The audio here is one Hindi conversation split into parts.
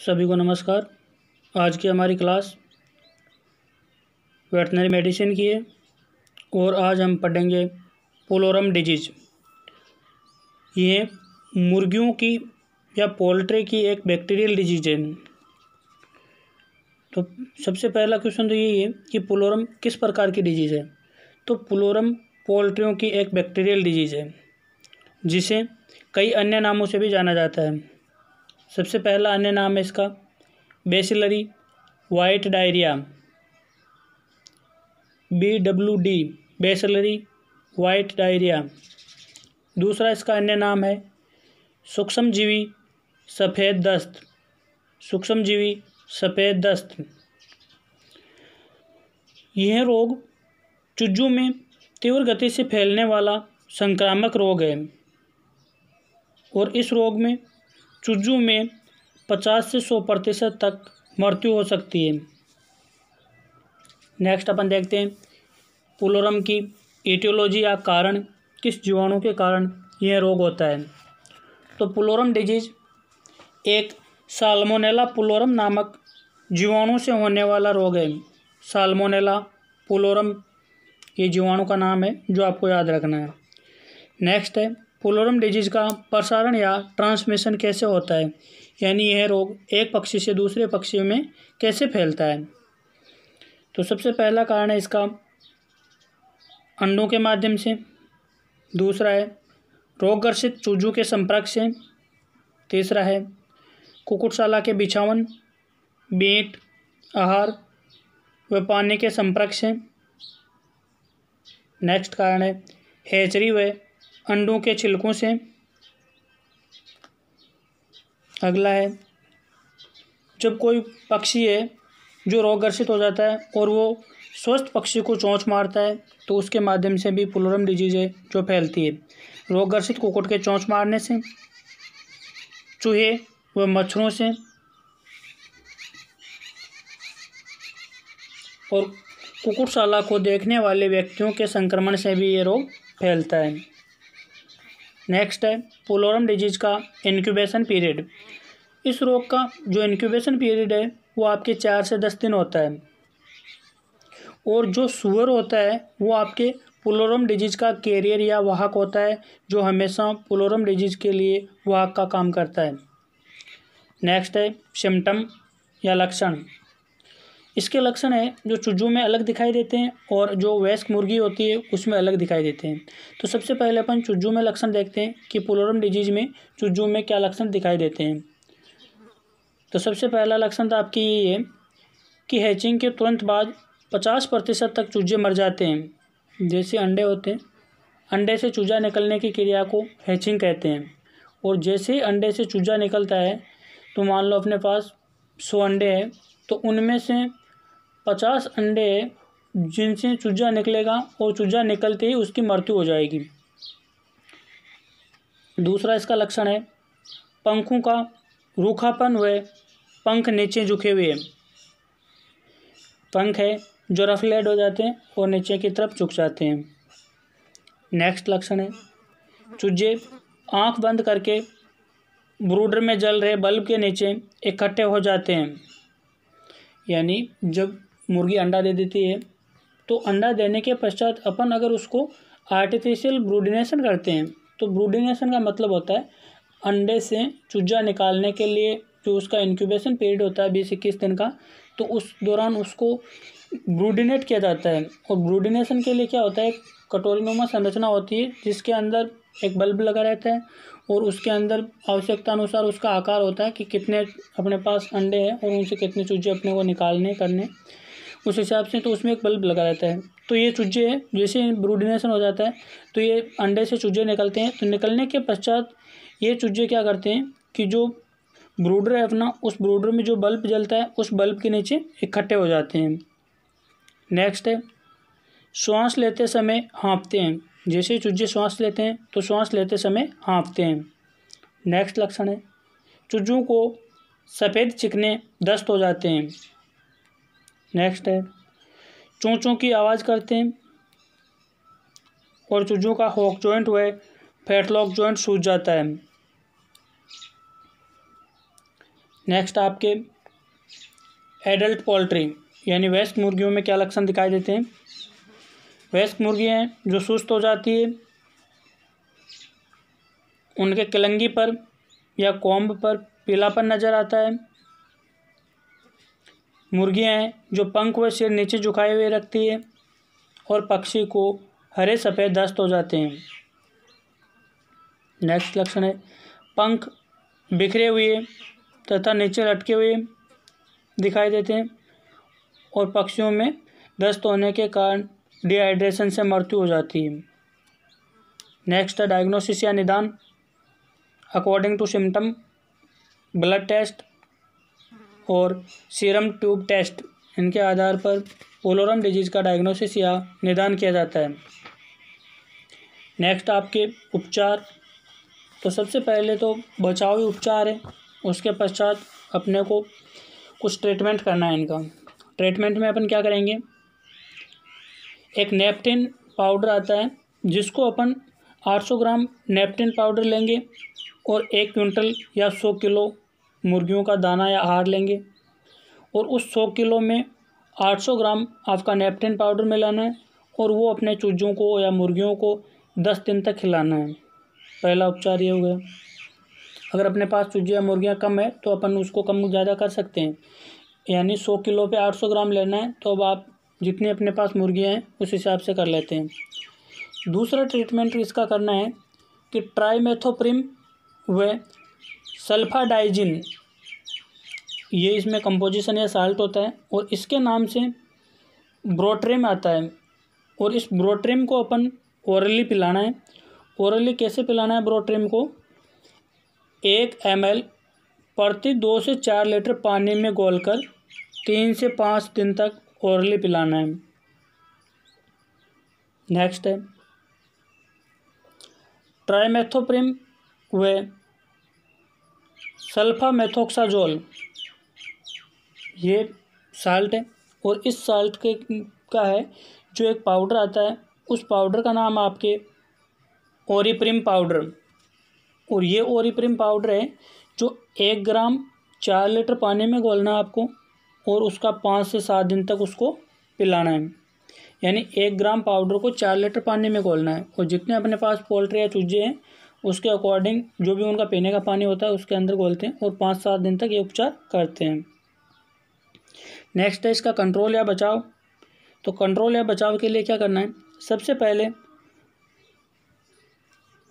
सभी को नमस्कार आज की हमारी क्लास वेटनरी मेडिसिन की है और आज हम पढ़ेंगे पोलोरम डिजीज ये मुर्गियों की या पोल्ट्री की एक बैक्टीरियल डिजीज है तो सबसे पहला क्वेश्चन तो यही है कि पोलोरम किस प्रकार की डिजीज़ है तो पोलोरम पोल्ट्रियों की एक बैक्टीरियल डिजीज़ है जिसे कई अन्य नामों से भी जाना जाता है सबसे पहला अन्य नाम है इसका bacillary white diarrhoea B W D bacillary white diarrhoea दूसरा इसका अन्य नाम है सूक्ष्म जीवी सफ़ेद दस्त सूक्ष्म जीवी सफ़ेद दस्त यह रोग चुज्जू में तीव्र गति से फैलने वाला संक्रामक रोग है और इस रोग में चुजू में 50 से 100 प्रतिशत तक मृत्यु हो सकती है नेक्स्ट अपन देखते हैं पुलोरम की एटियोलॉजी या कारण किस जीवाणु के कारण यह रोग होता है तो पुलोरम डिजीज एक साल्मोनेला पुलोरम नामक जीवाणु से होने वाला रोग है साल्मोनेला पुलोरम ये जीवाणु का नाम है जो आपको याद रखना है नेक्स्ट है पोलोरम डिजीज़ का प्रसारण या ट्रांसमिशन कैसे होता है यानी यह रोग एक पक्षी से दूसरे पक्षी में कैसे फैलता है तो सबसे पहला कारण है इसका अंडों के माध्यम से दूसरा है रोगग्रसित चूजों के संपर्क से तीसरा है कुकुटशाला के बिछावन बेट आहार व पानी के संपर्क से नेक्स्ट कारण है हैचरी व अंडों के छिलकों से अगला है जब कोई पक्षी है जो रोगग्रसित हो जाता है और वो स्वस्थ पक्षी को चोंच मारता है तो उसके माध्यम से भी पुलोरम डिजीज है जो फैलती है रोगग्रसित कुकुट के चोंच मारने से चूहे व मच्छरों से और कुकुटशाला को देखने वाले व्यक्तियों के संक्रमण से भी ये रोग फैलता है नेक्स्ट है पोलोरम डिजीज़ का इनक्यूबेशन पीरियड इस रोग का जो इनक्यूबेशन पीरियड है वो आपके चार से दस दिन होता है और जो सुअर होता है वो आपके पोलोरम डिजीज़ का कैरियर या वाहक होता है जो हमेशा पोलोरम डिजीज़ के लिए वाहक का काम करता है नेक्स्ट है सिम्टम या लक्षण इसके लक्षण हैं जो चुज्जू में अलग दिखाई देते हैं और जो वयस्क मुर्गी होती है उसमें अलग दिखाई देते हैं तो सबसे पहले अपन चुज्जू में लक्षण देखते हैं कि पोलोरम डिजीज़ में चुज्जू में क्या लक्षण दिखाई देते हैं तो सबसे पहला लक्षण तो आपकी ये है कि हैचिंग के तुरंत बाद पचास प्रतिशत तक चूजे मर जाते हैं जैसे अंडे होते हैं अंडे से चूजा निकलने की क्रिया को हैचिंग कहते हैं और जैसे ही अंडे से चूजा निकलता है तो मान लो अपने पास सौ अंडे हैं तो उनमें से पचास अंडे जिनसे चूजा निकलेगा और चूजा निकलते ही उसकी मृत्यु हो जाएगी दूसरा इसका लक्षण है पंखों का रूखापन हुए पंख नीचे झुके हुए हैं पंख है जो रफलेड हो जाते हैं और नीचे की तरफ झुक जाते हैं नेक्स्ट लक्षण है चूजे आंख बंद करके ब्रूडर में जल रहे बल्ब के नीचे इकट्ठे हो जाते हैं यानी जब मुर्गी अंडा दे देती है तो अंडा देने के पश्चात अपन अगर उसको आर्टिफिशियल ब्रूडिनेशन करते हैं तो ब्रूडिनेशन का मतलब होता है अंडे से चूजा निकालने के लिए जो उसका इंक्यूबेशन पीरियड होता है बीस इक्कीस दिन का तो उस दौरान उसको ब्रूडिनेट किया जाता है और ब्रूडिनेशन के लिए क्या होता है कटोरीनुमा संरचना होती है जिसके अंदर एक बल्ब लगा रहता है और उसके अंदर आवश्यकता अनुसार उसका आकार होता है कि कितने अपने पास अंडे हैं और उनसे कितने चूजे अपने को निकालने करने उस हिसाब से तो उसमें एक बल्ब लगा रहता है तो ये चूजे है जैसे ब्रूडिनेशन हो जाता है तो ये अंडे से चूजे निकलते हैं तो निकलने के पश्चात ये चूजे क्या करते हैं कि जो ब्रूडर है अपना उस ब्रूडर में जो बल्ब जलता है उस बल्ब के नीचे इकट्ठे हो जाते हैं नेक्स्ट है श्वास लेते समय हाँपते हैं जैसे चूजे श्वास लेते हैं तो श्वास लेते समय हाँपते हैं नेक्स्ट लक्षण है चूजों को सफ़ेद चिकने दस्त हो जाते हैं नेक्स्ट है चूँचों की आवाज़ करते हैं और चूजों का हॉक जॉइंट हुए फैट फैटलॉक जॉइंट सूज जाता है नेक्स्ट आपके एडल्ट पोल्ट्री यानी वेस्ट मुर्गियों में क्या लक्षण दिखाई देते हैं वेस्ट मुर्गियाँ हैं जो सुस्त हो जाती है उनके कलंगी पर या कोम्ब पर पीलापन नज़र आता है मुर्गियाँ हैं जो पंख व सिर नीचे झुकाए हुए रखती है और पक्षी को हरे सफ़ेद दस्त हो जाते हैं नेक्स्ट लक्षण है पंख बिखरे हुए तथा नीचे लटके हुए दिखाई देते हैं और पक्षियों में दस्त होने के कारण डिहाइड्रेशन से मृत्यु हो जाती है नेक्स्ट है डायग्नोसिस या निदान according to symptom blood test और सीरम ट्यूब टेस्ट इनके आधार पर पोलोरम डिजीज़ का डायग्नोसिस या निदान किया जाता है नेक्स्ट आपके उपचार तो सबसे पहले तो बचावी उपचार है उसके पश्चात अपने को कुछ ट्रीटमेंट करना है इनका ट्रीटमेंट में अपन क्या करेंगे एक नेपटिन पाउडर आता है जिसको अपन 800 ग्राम नेपटिन पाउडर लेंगे और एक क्विंटल या 100 किलो मुर्गियों का दाना या आहार लेंगे और उस सौ किलो में 800 ग्राम आपका नेपटिन पाउडर मिलाना है और वो अपने चूजों को या मुर्गियों को दस दिन तक खिलाना है पहला उपचार ये हो गया अगर अपने पास चूजे या मुर्गियाँ कम है तो अपन उसको कम ज़्यादा कर सकते हैं यानी सौ किलो पे आठ सौ ग्राम लेना है तो अब आप जितने अपने पास मुर्गियाँ हैं उस हिसाब से कर लेते हैं दूसरा ट्रीटमेंट इसका करना है कि ट्राई मेथोप्रिम व सल्फाडाइजिन ये इसमें कंपोजिशन या साल्ट होता है और इसके नाम से ब्रोट्रेम आता है और इस ब्रोट्रेम को अपन औरली पिलाना है औरली कैसे पिलाना है ब्रोट्रेम को एक एम प्रति दो से चार लीटर पानी में गोल कर तीन से पाँच दिन तक औरली पिलाना है नेक्स्ट है ट्राइमेथोप्रिम वे सल्फा मेथोक्साजोल ये साल्ट है और इस साल्ट के का है जो एक पाउडर आता है उस पाउडर का नाम आपके ओरिप्रिम पाउडर और ये ओरिप्रिम पाउडर है जो एक ग्राम चार लीटर पानी में घोलना आपको और उसका पाँच से सात दिन तक उसको पिलाना है यानी एक ग्राम पाउडर को चार लीटर पानी में घोलना है और जितने अपने पास पोल्ट्री या चूजे हैं उसके अकॉर्डिंग जो भी उनका पीने का पानी होता है उसके अंदर घोलते हैं और पाँच सात दिन तक ये उपचार करते हैं नेक्स्ट है इसका कंट्रोल या बचाव तो कंट्रोल या बचाव के लिए क्या करना है सबसे पहले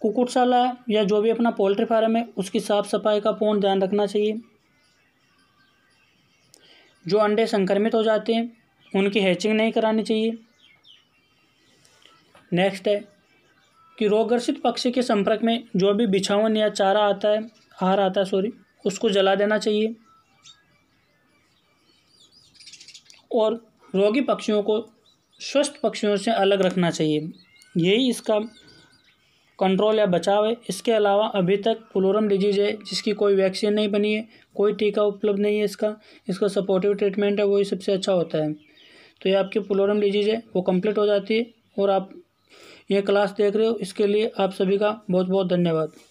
कुकुटशाला या जो भी अपना पोल्ट्री फार्म है उसकी साफ़ सफाई का पूर्ण ध्यान रखना चाहिए जो अंडे संक्रमित हो जाते हैं उनकी हैचिंग नहीं करानी चाहिए नेक्स्ट है कि रोगग्रसित पक्षी के संपर्क में जो भी बिछावन या चारा आता है आहार आता है सॉरी उसको जला देना चाहिए और रोगी पक्षियों को स्वस्थ पक्षियों से अलग रखना चाहिए यही इसका कंट्रोल या बचाव है इसके अलावा अभी तक फ्लोरम डिजीज़ है जिसकी कोई वैक्सीन नहीं बनी है कोई टीका उपलब्ध नहीं है इसका इसका सपोर्टिव ट्रीटमेंट है वही सबसे अच्छा होता है तो ये आपकी फ्लोरम डिजीज़ है वो कंप्लीट हो जाती है और आप ये क्लास देख रहे हो इसके लिए आप सभी का बहुत बहुत धन्यवाद